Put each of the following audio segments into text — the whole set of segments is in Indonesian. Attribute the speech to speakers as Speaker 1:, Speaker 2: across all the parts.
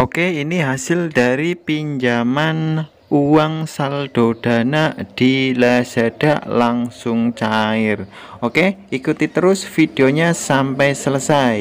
Speaker 1: Oke, ini hasil dari pinjaman uang saldo dana di Lazada langsung cair. Oke, ikuti terus videonya sampai selesai.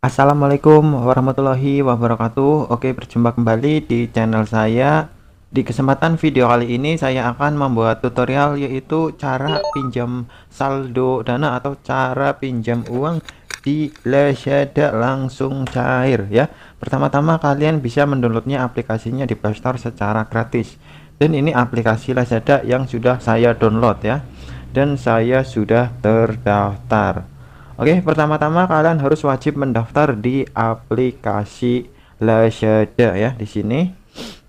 Speaker 1: Assalamualaikum warahmatullahi wabarakatuh. Oke, berjumpa kembali di channel saya. Di kesempatan video kali ini saya akan membuat tutorial yaitu cara pinjam saldo dana atau cara pinjam uang di Lazada langsung cair ya pertama-tama kalian bisa mendownloadnya aplikasinya di playstore secara gratis dan ini aplikasi Lazada yang sudah saya download ya dan saya sudah terdaftar Oke pertama-tama kalian harus wajib mendaftar di aplikasi Lazada ya di sini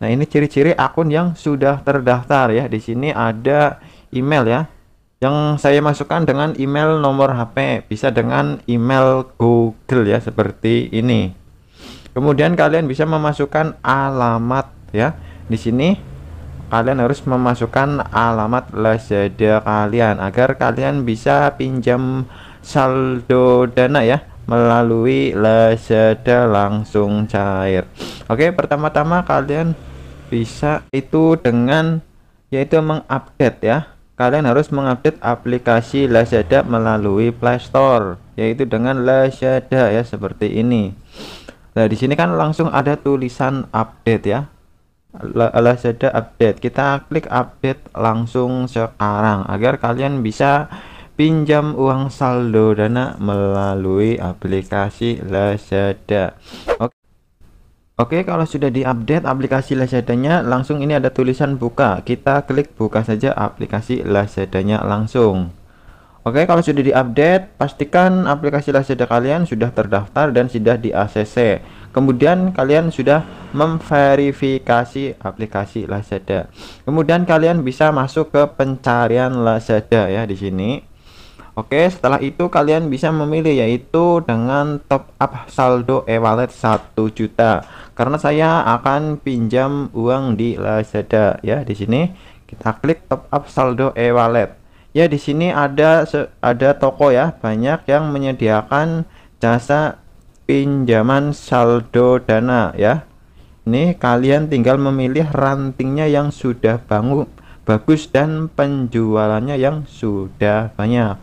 Speaker 1: Nah ini ciri-ciri akun yang sudah terdaftar ya di sini ada email ya yang saya masukkan dengan email nomor HP bisa dengan email Google ya seperti ini kemudian kalian bisa memasukkan alamat ya di sini kalian harus memasukkan alamat Lazada kalian agar kalian bisa pinjam saldo dana ya melalui Lazada langsung cair Oke pertama-tama kalian bisa itu dengan yaitu mengupdate ya kalian harus mengupdate aplikasi Lazada melalui Play Store yaitu dengan Lazada ya seperti ini nah di sini kan langsung ada tulisan update ya Lazada update kita klik update langsung sekarang agar kalian bisa pinjam uang saldo dana melalui aplikasi Lazada oke Oke, kalau sudah diupdate aplikasi Lazada nya, langsung ini ada tulisan buka. Kita klik buka saja aplikasi Lazada nya langsung. Oke, kalau sudah diupdate, pastikan aplikasi Lazada kalian sudah terdaftar dan sudah di ACC. Kemudian kalian sudah memverifikasi aplikasi Lazada. Kemudian kalian bisa masuk ke pencarian Lazada ya di sini. Oke, setelah itu kalian bisa memilih yaitu dengan top up saldo e-wallet 1 juta. Karena saya akan pinjam uang di Lazada ya di sini. Kita klik top up saldo e-wallet. Ya di sini ada ada toko ya, banyak yang menyediakan jasa pinjaman saldo dana ya. Ini kalian tinggal memilih rantingnya yang sudah bangun bagus dan penjualannya yang sudah banyak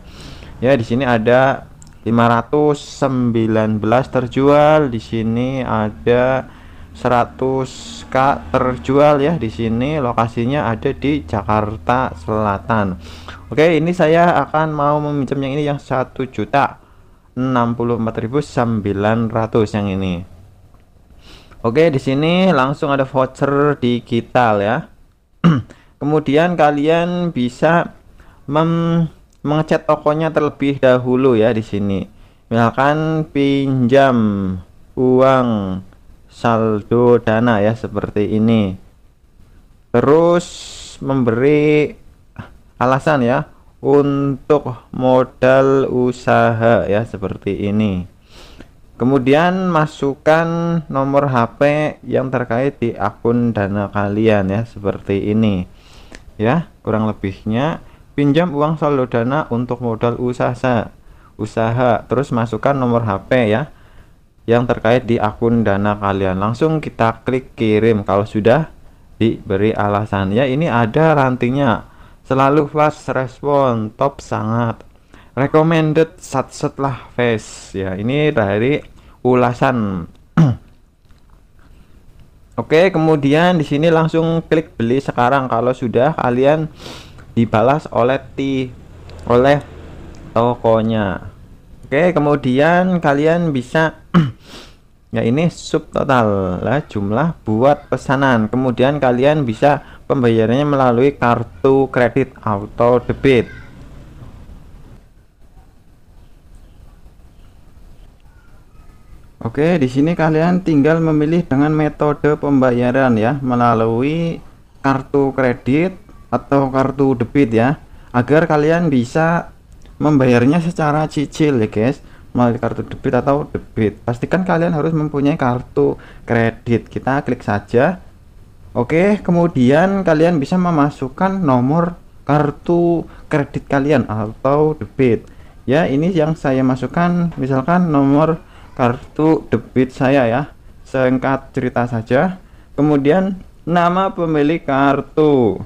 Speaker 1: ya di sini ada 519 terjual di sini ada 100k terjual ya di sini lokasinya ada di Jakarta Selatan Oke ini saya akan mau meminjam yang ini yang 1 juta 64.900 yang ini Oke di sini langsung ada voucher digital ya kemudian kalian bisa mengecat tokonya terlebih dahulu ya di sini misalkan pinjam uang saldo dana ya seperti ini terus memberi alasan ya untuk modal usaha ya seperti ini kemudian masukkan nomor HP yang terkait di akun dana kalian ya seperti ini ya kurang lebihnya pinjam uang saldo dana untuk modal usaha usaha terus masukkan nomor HP ya yang terkait di akun dana kalian langsung kita klik kirim kalau sudah diberi alasan ya ini ada rantingnya selalu fast respon top sangat recommended saat setelah face ya ini dari ulasan Oke, kemudian di sini langsung klik beli sekarang kalau sudah kalian dibalas oleh T oleh tokonya. Oke, kemudian kalian bisa ya ini subtotal lah jumlah buat pesanan. Kemudian kalian bisa pembayarannya melalui kartu kredit atau debit. Oke, di sini kalian tinggal memilih dengan metode pembayaran ya, melalui kartu kredit atau kartu debit ya, agar kalian bisa membayarnya secara cicil ya guys, melalui kartu debit atau debit. Pastikan kalian harus mempunyai kartu kredit. Kita klik saja. Oke, kemudian kalian bisa memasukkan nomor kartu kredit kalian atau debit. Ya, ini yang saya masukkan misalkan nomor kartu debit saya ya singkat cerita saja kemudian nama pemilik kartu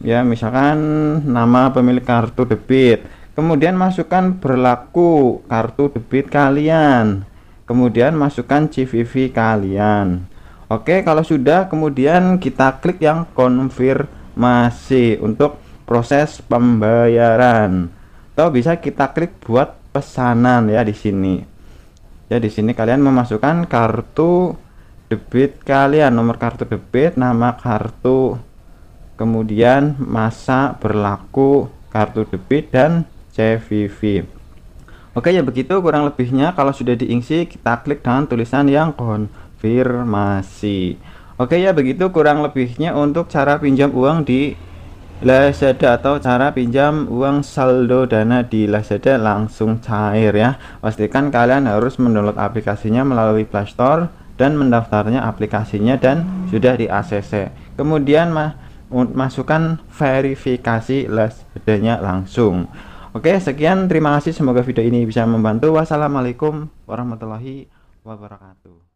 Speaker 1: ya misalkan nama pemilik kartu debit kemudian masukkan berlaku kartu debit kalian kemudian masukkan CVV kalian Oke kalau sudah kemudian kita klik yang konfirmasi untuk proses pembayaran atau bisa kita klik buat pesanan ya di sini. Ya di sini kalian memasukkan kartu debit kalian, nomor kartu debit, nama kartu, kemudian masa berlaku kartu debit dan CVV. Oke ya begitu kurang lebihnya kalau sudah diisi kita klik dengan tulisan yang konfirmasi. Oke ya begitu kurang lebihnya untuk cara pinjam uang di Lazada atau cara pinjam uang saldo dana di Lazada langsung cair ya pastikan kalian harus mendownload aplikasinya melalui Play Store dan mendaftarnya aplikasinya dan sudah di ACC kemudian ma masukkan verifikasi Lazadanya langsung oke sekian terima kasih semoga video ini bisa membantu wassalamualaikum warahmatullahi wabarakatuh